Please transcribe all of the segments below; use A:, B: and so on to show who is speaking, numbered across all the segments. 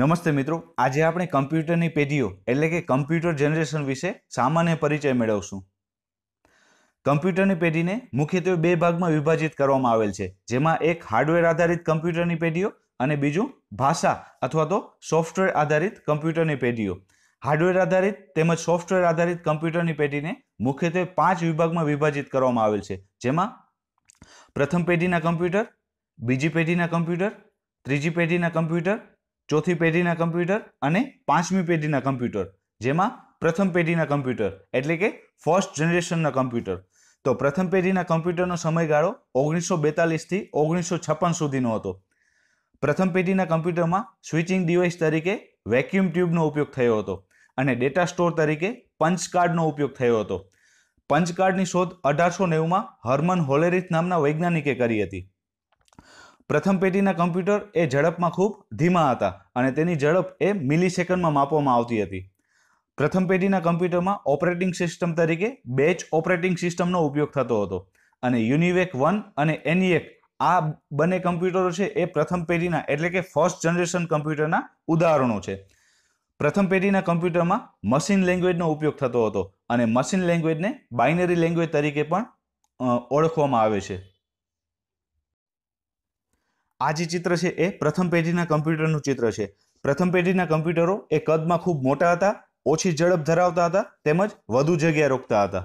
A: નમસ્તે મિત્રો આજે આપણે કમ્પ્યુટરની પેઢીઓ એટલે કે કમ્પ્યુટર જનરેશન વિશે સામાન્ય પરિચય મેળવશું કમ્પ્યુટરની પેઢીને મુખ્યત્વે બે ભાગમાં વિભાજિત કરવામાં આવેલ છે જેમાં એક હાર્ડવેર આધારિત કમ્પ્યુટરની પેઢીઓ અને બીજું ભાષા અથવા તો સોફ્ટવેર આધારિત કમ્પ્યુટરની પેઢીઓ હાર્ડવેર આધારિત તેમજ સોફ્ટવેર આધારિત કમ્પ્યુટરની પેઢીને મુખ્યત્વે પાંચ વિભાગમાં વિભાજિત કરવામાં આવેલ છે જેમાં પ્રથમ પેઢીના કમ્પ્યુટર બીજી પેઢીના કમ્પ્યુટર ત્રીજી પેઢીના કમ્પ્યુટર ચોથી પેઢીના કમ્પ્યુટર અને પાંચમી પેઢીના કમ્પ્યુટર જેમાં પ્રથમ પેઢીના કમ્પ્યુટર એટલે કે ફર્સ્ટ જનરેશનના કમ્પ્યુટર તો પ્રથમ પેઢીના કમ્પ્યુટરનો સમયગાળો ઓગણીસો બેતાલીસથી ઓગણીસો છપ્પન સુધીનો હતો પ્રથમ પેઢીના કમ્પ્યુટરમાં સ્વિચિંગ ડિવાઇસ તરીકે વેક્યુમ ટ્યુબનો ઉપયોગ થયો હતો અને ડેટા સ્ટોર તરીકે પંચ કાર્ડનો ઉપયોગ થયો હતો પંચ કાર્ડની શોધ અઢારસો નેવુંમાં હર્મન હોલેરિથ નામના વૈજ્ઞાનિકે કરી હતી પ્રથમ પેઢીના કમ્પ્યુટર એ ઝડપમાં ખૂબ ધીમા હતા અને તેની ઝડપ એ મિલી સેકન્ડમાં માપવામાં આવતી હતી પ્રથમ પેઢીના કમ્પ્યુટરમાં ઓપરેટિંગ સિસ્ટમ તરીકે બેચ ઓપરેટિંગ સિસ્ટમનો ઉપયોગ થતો હતો અને યુનિવેક વન અને એનીએક આ બંને કમ્પ્યુટરો છે એ પ્રથમ પેઢીના એટલે કે ફર્સ્ટ જનરેશન કમ્પ્યુટરના ઉદાહરણો છે પ્રથમ પેઢીના કમ્પ્યુટરમાં મશીન લેંગ્વેજનો ઉપયોગ થતો હતો અને મશીન લેંગ્વેજને બાઇનરી લેંગ્વેજ તરીકે પણ ઓળખવામાં આવે છે આ જે ચિત્ર છે એ પ્રથમ પેઢીના કમ્પ્યુટરનું ચિત્ર છે પ્રથમ પેઢીના કમ્પ્યુટરો એ કદમાં ખૂબ મોટા હતા ઓછી ઝડપ ધરાવતા હતા તેમજ વધુ જગ્યા રોકતા હતા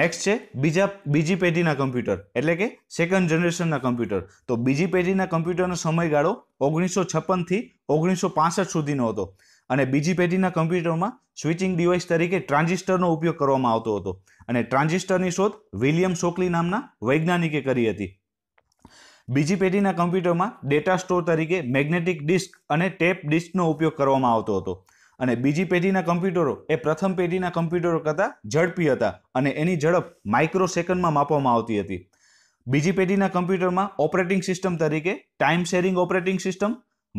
A: નેક્સ્ટ છે બીજા બીજી પેઢીના કમ્પ્યુટર એટલે કે સેકન્ડ જનરેશનના કમ્પ્યુટર તો બીજી પેઢીના કમ્પ્યુટરનો સમયગાળો ઓગણીસો છપ્પનથી ઓગણીસો પાસઠ સુધીનો હતો અને બીજી પેઢીના કમ્પ્યુટરમાં સ્વિચિંગ ડિવાઇસ તરીકે ટ્રાન્ઝિસ્ટરનો ઉપયોગ કરવામાં આવતો હતો અને ટ્રાન્ઝિસ્ટરની શોધ વિલિયમ સોકલી નામના વૈજ્ઞાનિકે કરી હતી બીજી પેઢીના કમ્પ્યુટરમાં ડેટા સ્ટોર તરીકે મેગ્નેટિક ડિસ્ક અને ટેપ ડિસ્કનો ઉપયોગ કરવામાં આવતો હતો અને બીજી પેઢીના કમ્પ્યુટરો એ પ્રથમ પેઢીના કમ્પ્યુટરો કરતાં ઝડપી હતા અને એની ઝડપ માઇક્રો સેકન્ડમાં માપવામાં આવતી હતી બીજી પેઢીના કમ્પ્યુટરમાં ઓપરેટિંગ સિસ્ટમ તરીકે time sharing operating system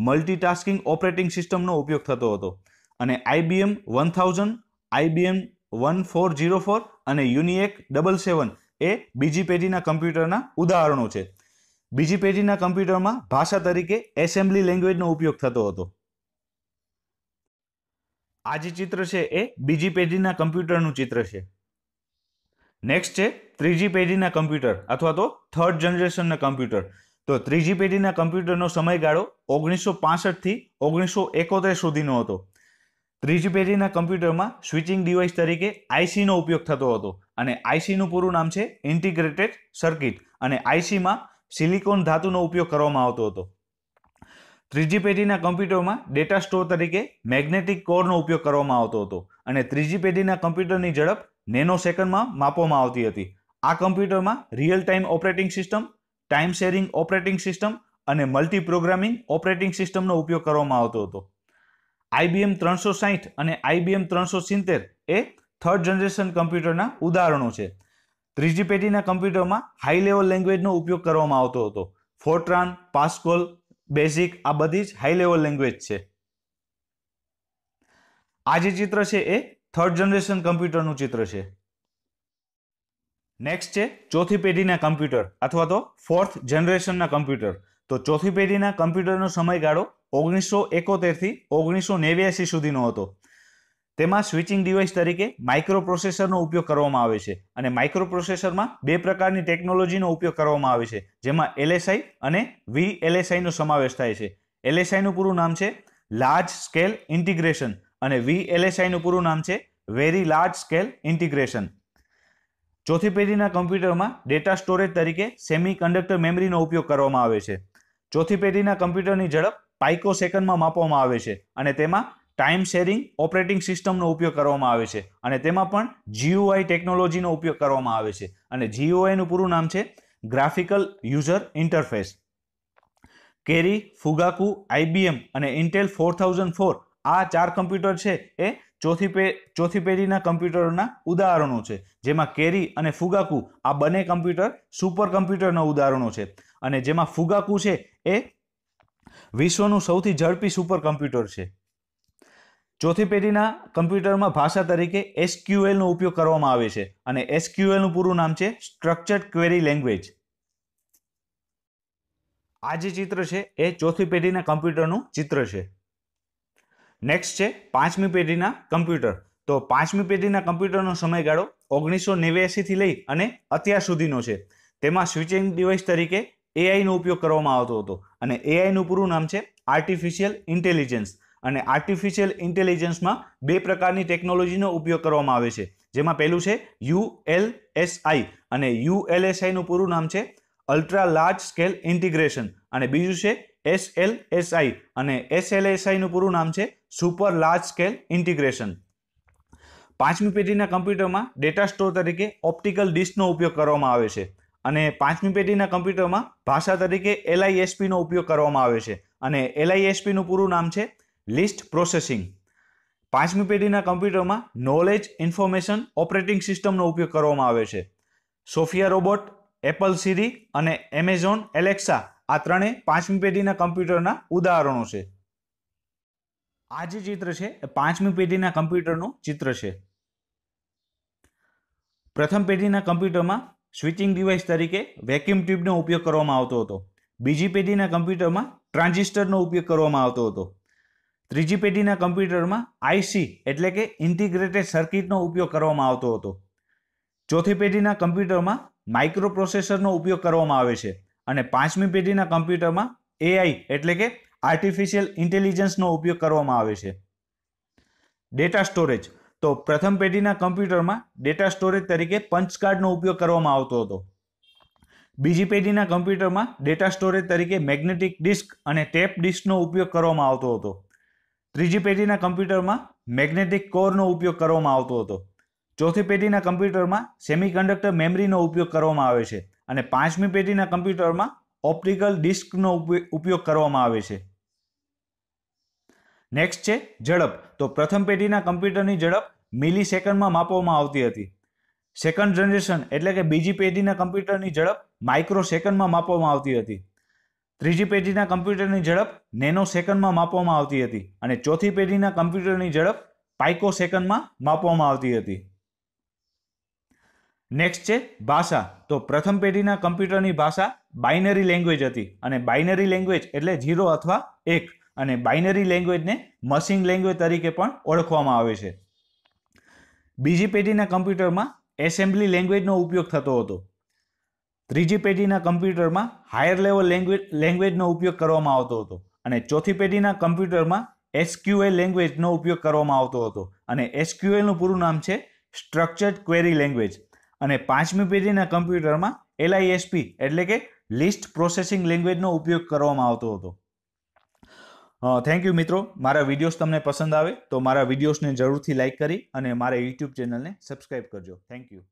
A: multitasking operating સિસ્ટમનો ઉપયોગ થતો હતો અને IBM one thousand IBM one four zero four અને યુનિએક ડબલ સેવન એ બીજી પેઢીના કમ્પ્યુટરના ઉદાહરણો છે બીજી પેઢીના કમ્પ્યુટરમાં ભાષા તરીકે એસેમ્બલી લેંગ્વેજનો ઉપયોગ થતો હતો આ જે ચિત્ર છે એ બીજી પેઢીના કમ્પ્યુટરનું ચિત્ર છે નેક્સ્ટ છે ત્રીજી પેઢીના કમ્પ્યુટર અથવા તો થર્ડ જનરેશનના કમ્પ્યુટર તો ત્રીજી પેઢીના કમ્પ્યુટરનો સમયગાળો ઓગણીસો પાસઠથી ઓગણીસો એકોતેર સુધીનો હતો ત્રીજી પેઢીના કમ્પ્યુટરમાં સ્વિચિંગ ડિવાઇસ તરીકે આઈસીનો ઉપયોગ થતો હતો અને આઈસીનું પૂરું નામ છે ઇન્ટિગ્રેટેડ સર્કિટ અને આઈસીમાં સિલિકોન ધાતુનો ઉપયોગ કરવામાં આવતો હતો ત્રીજી પેઢીના કમ્પ્યુટરમાં ડેટા સ્ટોર તરીકે મેગ્નેટિક કોરનો ઉપયોગ કરવામાં આવતો હતો અને ત્રીજી પેઢીના કમ્પ્યુટરની ઝડપ નેનો સેકન્ડમાં માપવામાં આવતી હતી આ કમ્પ્યુટરમાં real time operating system time sharing operating system અને મલ્ટી પ્રોગ્રામિંગ ઓપરેટિંગ સિસ્ટમનો ઉપયોગ કરવામાં આવતો હતો આઈબીએમ ત્રણસો સાહીઠ અને આઈબીએમ ત્રણસો સિત્તેર એ થર્ડ જનરેશન કમ્પ્યુટરના ઉદાહરણો છે ત્રીજી પેઢીના કમ્પ્યુટરમાં હાઈ લેવલ લેંગ્વેજનો ઉપયોગ કરવામાં આવતો હતો ફોર્ટ્રાન પાસ્કોલ બેઝિક આ બધી જ હાઈ લેવલ લેંગ્વેજ છે આ જે ચિત્ર છે એ થર્ડ જનરેશન કમ્પ્યુટરનું ચિત્ર છે નેક્સ્ટ છે ચોથી પેઢીના કમ્પ્યુટર અથવા તો ફોર્થ જનરેશનના કમ્પ્યુટર તો ચોથી પેઢીના કમ્પ્યુટરનો સમયગાળો ઓગણીસો એકોતેરથી ઓગણીસો નેવ્યાસી સુધીનો હતો તેમાં સ્વિચિંગ ડિવાઇસ તરીકે માઇક્રોપ્રોસેસરનો ઉપયોગ કરવામાં આવે છે અને માઇક્રોપ્રોસેસરમાં બે પ્રકારની ટેકનોલોજીનો ઉપયોગ કરવામાં આવે છે જેમાં એલએસઆઈ અને વી એલએસઆઈનો સમાવેશ થાય છે એલએસઆઈનું પૂરું નામ છે લાર્જ સ્કેલ ઇન્ટિગ્રેશન અને વી એલએસઆઈનું પૂરું નામ છે વેરી લાર્જ સ્કેલ ઇન્ટિગ્રેશન ચોથી પેઢીના કમ્પ્યુટરમાં ડેટા સ્ટોરેજ તરીકે સેમી કન્ડક્ટર મેમરીનો ઉપયોગ કરવામાં આવે છે ચોથી પેઢીના કમ્પ્યુટરની ઝડપ પાઇકો સેકન્ડમાં માપવામાં આવે છે અને તેમાં ટાઈમ શેરિંગ ઓપરેટિંગ સિસ્ટમનો ઉપયોગ કરવામાં આવે છે અને તેમાં પણ જીઓઆઈ ટેકનોલોજીનો ઉપયોગ કરવામાં આવે છે અને જીઓઆઈનું પૂરું નામ છે graphical user interface Cray Fugaku IBM અને ઇન્ટેલ ફોર થાઉઝન્ડ ફોર આ ચાર કમ્પ્યુટર છે એ ચોથી પે ચોથી પેઢીના કમ્પ્યુટરોના ઉદાહરણો છે જેમાં કેરી અને ફુગાકુ આ બંને કમ્પ્યુટર સુપર કમ્પ્યુટરના ઉદાહરણો છે અને જેમાં ફુગાકુ છે એ વિશ્વનું સૌથી ઝડપી સુપર કમ્પ્યુટર છે ચોથી પેઢીના કમ્પ્યુટરમાં ભાષા તરીકે એસક્યુએલનો ઉપયોગ કરવામાં આવે છે અને એસક્યુએલનું પૂરું નામ છે સ્ટ્રક્ચર્ડ ક્વેરી લેંગ્વેજ આ જે ચિત્ર છે એ ચોથી પેઢીના કમ્પ્યુટરનું ચિત્ર છે નેક્સ્ટ છે પાંચમી પેઢીના કમ્પ્યુટર તો પાંચમી પેઢીના કમ્પ્યુટરનો સમયગાળો ઓગણીસો નેવ્યાસીથી લઈ અને અત્યાર સુધીનો છે તેમાં સ્વિચિંગ ડિવાઇસ તરીકે એઆઈનો ઉપયોગ કરવામાં આવતો હતો અને એઆઈનું પૂરું નામ છે આર્ટિફિશિયલ ઇન્ટેલિજન્સ અને આર્ટિફિશિયલ ઇન્ટેલિજન્સમાં બે પ્રકારની ટેકનોલોજીનો ઉપયોગ કરવામાં આવે છે જેમાં પહેલું છે યુ એલ એસ આઈ અને યુએલએસઆઈનું પૂરું નામ છે અલ્ટ્રા લાર્જ સ્કેલ ઇન્ટિગ્રેશન અને બીજું છે એસએલએસઆઈ અને એસએલએસઆઈનું પૂરું નામ છે સુપર લાર્જ સ્કેલ ઇન્ટિગ્રેશન પાંચમી પેઢીના કમ્પ્યુટરમાં ડેટા સ્ટોર તરીકે ઓપ્ટિકલ ડિસ્કનો ઉપયોગ કરવામાં આવે છે અને પાંચમી પેઢીના કમ્પ્યુટરમાં ભાષા તરીકે એલઆઈએસપીનો ઉપયોગ કરવામાં આવે છે અને એલઆઈએસપીનું પૂરું નામ છે લિસ્ટ પ્રોસેસિંગ પાંચમી પેઢીના કમ્પ્યુટરમાં નોલેજ ઇન્ફોર્મેશન ઓપરેટિંગ સિસ્ટમનો ઉપયોગ કરવામાં આવે છે સોફિયા રોબોટ એપલ સિરી અને એમેઝોન એલેક્સા આ ત્રણેય પાંચમી પેઢીના કમ્પ્યુટરના ઉદાહરણો છે આ જે ચિત્ર છે એ પાંચમી પેઢીના કમ્પ્યુટરનું ચિત્ર છે પ્રથમ પેઢીના કમ્પ્યુટરમાં સ્વિચિંગ ડિવાઇસ તરીકે વેક્યુમ ટ્યુબનો ઉપયોગ કરવામાં આવતો હતો બીજી પેઢીના કમ્પ્યુટરમાં ટ્રાન્ઝિસ્ટરનો ઉપયોગ કરવામાં આવતો હતો ત્રીજી પેઢીના કમ્પ્યુટરમાં આઈસી એટલે કે ઇન્ટિગ્રેટેડ સર્કિટનો ઉપયોગ કરવામાં આવતો હતો ચોથી પેઢીના કમ્પ્યુટરમાં માઇક્રો પ્રોસેસરનો ઉપયોગ કરવામાં આવે છે અને પાંચમી પેઢીના કમ્પ્યુટરમાં એઆઈ એટલે કે આર્ટિફિશિયલ ઇન્ટેલિજન્સનો ઉપયોગ કરવામાં આવે છે ડેટા સ્ટોરેજ તો પ્રથમ પેઢીના કમ્પ્યુટરમાં ડેટા સ્ટોરેજ તરીકે પંચ કાર્ડનો ઉપયોગ કરવામાં આવતો હતો બીજી પેઢીના કમ્પ્યુટરમાં ડેટા સ્ટોરેજ તરીકે મેગ્નેટિક ડિસ્ક અને ટેપ ડિસ્કનો ઉપયોગ કરવામાં આવતો હતો ત્રીજી પેઢીના કમ્પ્યુટરમાં મેગ્નેટિક કોરનો ઉપયોગ કરવામાં આવતો હતો ચોથી પેઢીના કમ્પ્યુટરમાં સેમિકન્ડક્ટર મેમરીનો ઉપયોગ કરવામાં આવે છે અને પાંચમી પેઢીના કમ્પ્યુટરમાં ઓપ્ટિકલ ડિસ્કનો ઉપયોગ કરવામાં આવે છે નેક્સ્ટ છે ઝડપ તો પ્રથમ પેઢીના કમ્પ્યુટરની ઝડપ મિલી સેકન્ડમાં માપવામાં આવતી હતી સેકન્ડ જનરેશન એટલે કે બીજી પેઢીના કમ્પ્યુટરની ઝડપ માઇક્રો સેકન્ડમાં માપવામાં આવતી હતી ત્રીજી પેઢીના કમ્પ્યુટરની ઝડપ નેનો સેકન્ડમાં માપવામાં આવતી હતી અને ચોથી પેઢીના કમ્પ્યુટરની ઝડપ પાઇકો સેકન્ડમાં માપવામાં આવતી હતી નેક્સ્ટ છે ભાષા તો પ્રથમ પેઢીના કમ્પ્યુટરની ભાષા બાઇનરી લેંગ્વેજ હતી અને બાઇનરી લેંગ્વેજ એટલે ઝીરો અથવા એક અને બાઇનરી લેંગ્વેજને મશીન લેંગ્વેજ તરીકે પણ ઓળખવામાં આવે છે બીજી પેઢીના કમ્પ્યુટરમાં એસેમ્બલી લેંગ્વેજનો ઉપયોગ થતો હતો ત્રીજી પેઢીના કમ્પ્યુટરમાં હાયર લેવલ લેંગ્વેજ લેંગ્વેજનો ઉપયોગ કરવામાં આવતો હતો અને ચોથી પેઢીના કમ્પ્યુટરમાં એસક્યુએલ લેંગ્વેજનો ઉપયોગ કરવામાં આવતો હતો અને એસક્યુએલનું પૂરું નામ છે સ્ટ્રક્ચર્ડ ક્વેરી લેંગ્વેજ અને પાંચમી પેઢીના કમ્પ્યુટરમાં એલઆઈએસપી એટલે કે લિસ્ટ પ્રોસેસિંગ લેંગ્વેજનો ઉપયોગ કરવામાં આવતો હતો થેન્ક યુ મિત્રો મારા વિડીયોઝ તમને પસંદ આવે તો મારા વિડીયોઝને જરૂરથી લાઇક કરી અને મારા યુટ્યુબ ચેનલને સબસ્ક્રાઈબ કરજો થેન્ક યુ